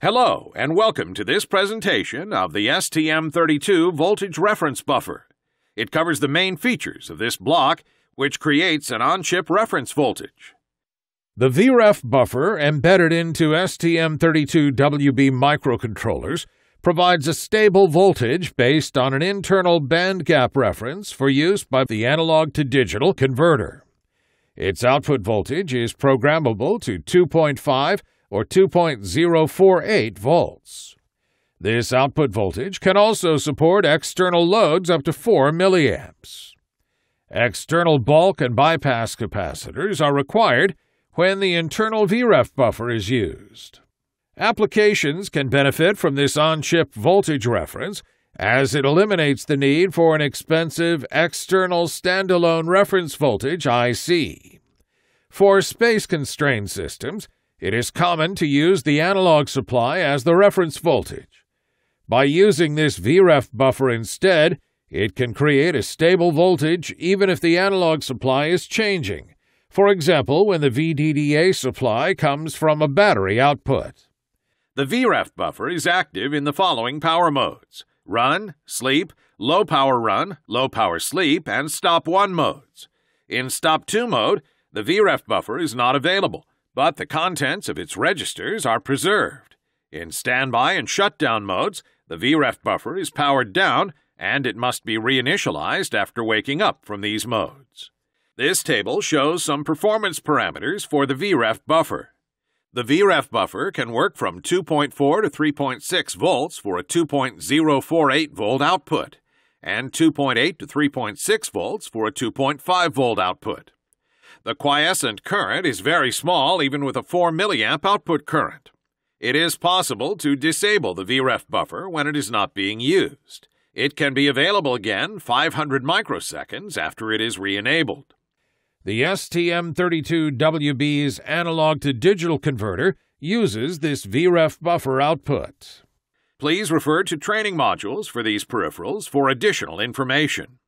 Hello, and welcome to this presentation of the STM32 voltage reference buffer. It covers the main features of this block, which creates an on-chip reference voltage. The VREF buffer, embedded into STM32WB microcontrollers, provides a stable voltage based on an internal bandgap reference for use by the analog-to-digital converter. Its output voltage is programmable to 2.5 or 2.048 volts. This output voltage can also support external loads up to 4 milliamps. External bulk and bypass capacitors are required when the internal VREF buffer is used. Applications can benefit from this on-chip voltage reference as it eliminates the need for an expensive external standalone reference voltage IC. For space-constrained systems, it is common to use the analog supply as the reference voltage. By using this VREF buffer instead, it can create a stable voltage even if the analog supply is changing, for example, when the VDDA supply comes from a battery output. The VREF buffer is active in the following power modes run, sleep, low power run, low power sleep, and stop 1 modes. In stop 2 mode, the VREF buffer is not available but the contents of its registers are preserved. In standby and shutdown modes, the VREF buffer is powered down and it must be reinitialized after waking up from these modes. This table shows some performance parameters for the VREF buffer. The VREF buffer can work from 2.4 to 3.6 volts for a 2.048 volt output, and 2.8 to 3.6 volts for a 2.5 volt output. The quiescent current is very small even with a 4 milliamp output current. It is possible to disable the VREF buffer when it is not being used. It can be available again 500 microseconds after it is re-enabled. The STM32WB's analog-to-digital converter uses this VREF buffer output. Please refer to training modules for these peripherals for additional information.